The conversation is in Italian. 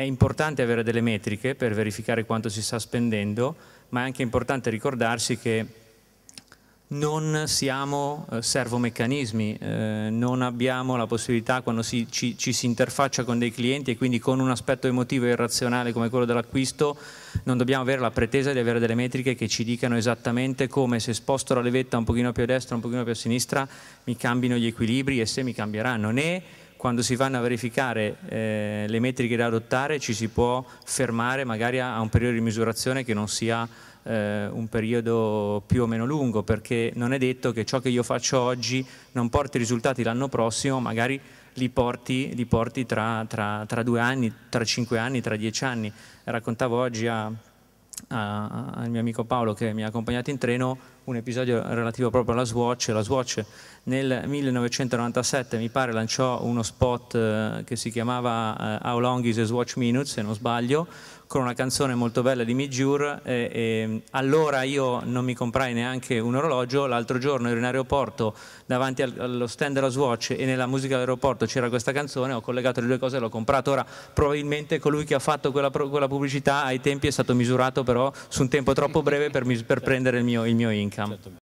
È importante avere delle metriche per verificare quanto si sta spendendo, ma è anche importante ricordarsi che non siamo eh, servomeccanismi, eh, non abbiamo la possibilità quando si, ci, ci, si interfaccia con dei clienti e quindi con un aspetto emotivo e irrazionale come quello dell'acquisto, non dobbiamo avere la pretesa di avere delle metriche che ci dicano esattamente come se sposto la levetta un pochino più a destra, un pochino più a sinistra, mi cambino gli equilibri e se mi cambieranno, né quando si vanno a verificare eh, le metriche da adottare ci si può fermare magari a un periodo di misurazione che non sia eh, un periodo più o meno lungo perché non è detto che ciò che io faccio oggi non porti risultati l'anno prossimo, magari li porti, li porti tra, tra, tra due anni, tra cinque anni, tra dieci anni. Raccontavo oggi a a, al mio amico Paolo che mi ha accompagnato in treno un episodio relativo proprio alla Swatch. La Swatch nel 1997 mi pare lanciò uno spot eh, che si chiamava eh, How Long is a Swatch Minute, se non sbaglio, con una canzone molto bella di Midjour e, e, allora io non mi comprai neanche un orologio, l'altro giorno ero in aeroporto davanti al, allo stand della Swatch e nella musica dell'aeroporto c'era questa canzone, ho collegato le due cose e l'ho comprato. Ora probabilmente colui che ha fatto quella, quella pubblicità ai tempi è stato misurato però su un tempo troppo breve per, mi, per prendere il mio, il mio income. Certo.